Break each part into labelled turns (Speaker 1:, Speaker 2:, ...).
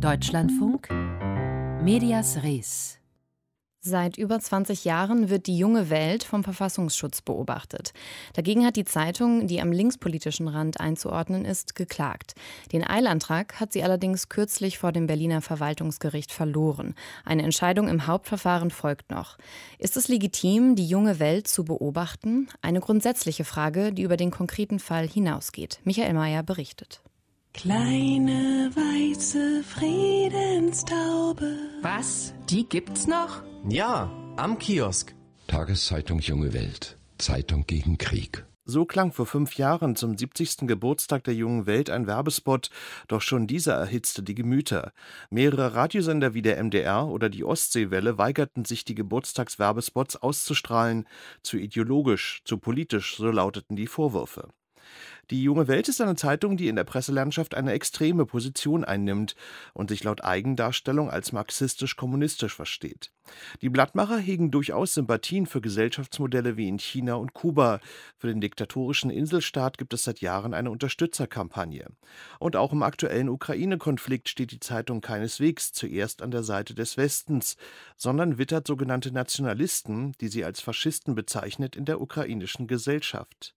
Speaker 1: Deutschlandfunk Medias Res. Seit über 20 Jahren wird die junge Welt vom Verfassungsschutz beobachtet. Dagegen hat die Zeitung, die am linkspolitischen Rand einzuordnen ist, geklagt. Den Eilantrag hat sie allerdings kürzlich vor dem Berliner Verwaltungsgericht verloren. Eine Entscheidung im Hauptverfahren folgt noch. Ist es legitim, die junge Welt zu beobachten? Eine grundsätzliche Frage, die über den konkreten Fall hinausgeht. Michael Mayer berichtet.
Speaker 2: Kleine weiße Friedenstaube. Was? Die gibt's noch?
Speaker 1: Ja, am Kiosk. Tageszeitung Junge Welt. Zeitung gegen Krieg. So klang vor fünf Jahren zum 70. Geburtstag der jungen Welt ein Werbespot, doch schon dieser erhitzte die Gemüter. Mehrere Radiosender wie der MDR oder die Ostseewelle weigerten sich, die Geburtstagswerbespots auszustrahlen. Zu ideologisch, zu politisch, so lauteten die Vorwürfe. Die junge Welt ist eine Zeitung, die in der Presselandschaft eine extreme Position einnimmt und sich laut Eigendarstellung als marxistisch-kommunistisch versteht. Die Blattmacher hegen durchaus Sympathien für Gesellschaftsmodelle wie in China und Kuba. Für den diktatorischen Inselstaat gibt es seit Jahren eine Unterstützerkampagne. Und auch im aktuellen Ukraine-Konflikt steht die Zeitung keineswegs zuerst an der Seite des Westens, sondern wittert sogenannte Nationalisten, die sie als Faschisten bezeichnet, in der ukrainischen Gesellschaft.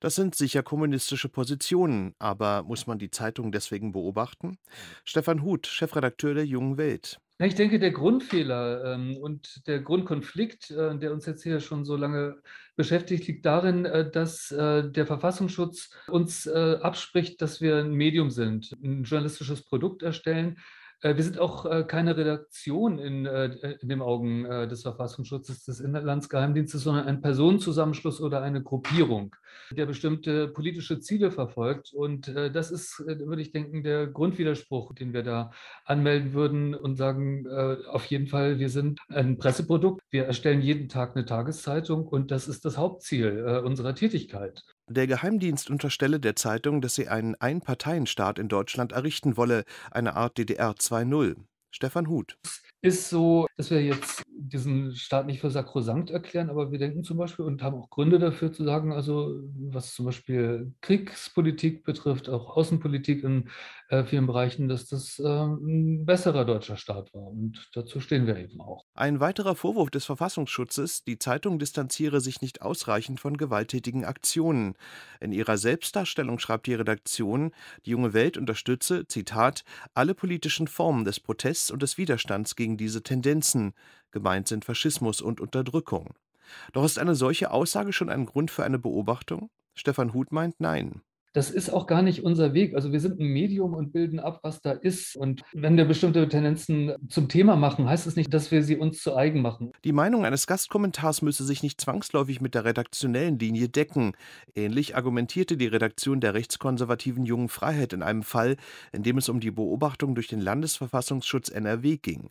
Speaker 1: Das sind sicher Kommunisten populistische Positionen, aber muss man die Zeitung deswegen beobachten? Mhm. Stefan Huth, Chefredakteur der Jungen Welt.
Speaker 3: ich denke, der Grundfehler ähm, und der Grundkonflikt, äh, der uns jetzt hier schon so lange beschäftigt, liegt darin, äh, dass äh, der Verfassungsschutz uns äh, abspricht, dass wir ein Medium sind, ein journalistisches Produkt erstellen äh, wir sind auch äh, keine Redaktion in, äh, in den Augen des Verfassungsschutzes des Inlandsgeheimdienstes, sondern ein Personenzusammenschluss oder eine Gruppierung, der bestimmte politische Ziele verfolgt. Und das ist, würde ich denken, der Grundwiderspruch, den wir da anmelden würden und sagen, auf jeden Fall, wir sind ein Presseprodukt. Wir erstellen jeden Tag eine Tageszeitung und das ist das Hauptziel unserer Tätigkeit.
Speaker 1: Der Geheimdienst unterstelle der Zeitung, dass sie einen Einparteienstaat in Deutschland errichten wolle, eine Art DDR 2.0. Stefan Huth.
Speaker 3: Ist so, dass wir jetzt diesen Staat nicht für sakrosankt erklären, aber wir denken zum Beispiel und haben auch Gründe dafür zu sagen, also was zum Beispiel Kriegspolitik betrifft, auch Außenpolitik in äh, vielen Bereichen, dass das äh, ein besserer deutscher Staat war. Und dazu stehen wir eben auch.
Speaker 1: Ein weiterer Vorwurf des Verfassungsschutzes, die Zeitung distanziere sich nicht ausreichend von gewalttätigen Aktionen. In ihrer Selbstdarstellung schreibt die Redaktion, die junge Welt unterstütze, Zitat, alle politischen Formen des Protests und des Widerstands gegen diese Tendenzen gemeint sind Faschismus und Unterdrückung. Doch ist eine solche Aussage schon ein Grund für eine Beobachtung? Stefan Huth meint nein
Speaker 3: das ist auch gar nicht unser Weg. Also wir sind ein Medium und bilden ab, was da ist. Und wenn wir bestimmte Tendenzen zum Thema machen, heißt es das nicht, dass wir sie uns zu eigen machen.
Speaker 1: Die Meinung eines Gastkommentars müsse sich nicht zwangsläufig mit der redaktionellen Linie decken. Ähnlich argumentierte die Redaktion der rechtskonservativen Jungen Freiheit in einem Fall, in dem es um die Beobachtung durch den Landesverfassungsschutz NRW ging.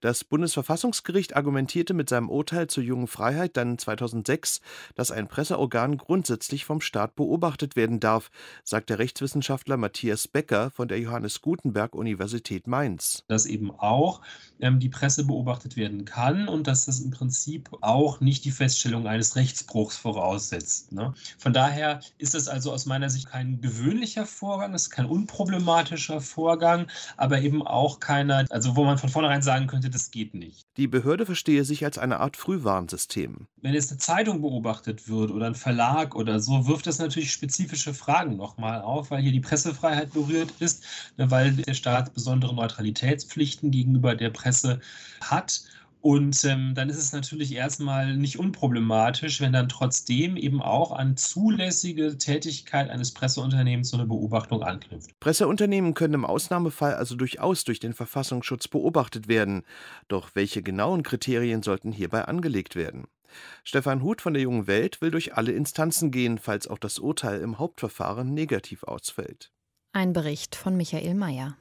Speaker 1: Das Bundesverfassungsgericht argumentierte mit seinem Urteil zur jungen Freiheit dann 2006, dass ein Presseorgan grundsätzlich vom Staat beobachtet werden darf, sagt der Rechtswissenschaftler Matthias Becker von der Johannes Gutenberg Universität Mainz. Dass eben
Speaker 2: auch ähm, die Presse beobachtet werden kann und dass das im Prinzip auch nicht die Feststellung eines Rechtsbruchs voraussetzt. Ne? Von daher ist das also aus meiner Sicht kein gewöhnlicher Vorgang, es ist kein unproblematischer Vorgang, aber eben auch keiner, also wo man von vornherein sagt, sagen könnte, das geht nicht.
Speaker 1: Die Behörde verstehe sich als eine Art Frühwarnsystem.
Speaker 2: Wenn jetzt eine Zeitung beobachtet wird oder ein Verlag oder so, wirft das natürlich spezifische Fragen nochmal auf, weil hier die Pressefreiheit berührt ist, ne, weil der Staat besondere Neutralitätspflichten gegenüber der Presse hat und ähm, dann ist es natürlich erstmal nicht unproblematisch, wenn dann trotzdem eben auch an zulässige Tätigkeit eines Presseunternehmens so eine Beobachtung anknüpft.
Speaker 1: Presseunternehmen können im Ausnahmefall also durchaus durch den Verfassungsschutz beobachtet werden. Doch welche genauen Kriterien sollten hierbei angelegt werden? Stefan Huth von der Jungen Welt will durch alle Instanzen gehen, falls auch das Urteil im Hauptverfahren negativ ausfällt. Ein Bericht von Michael Mayer.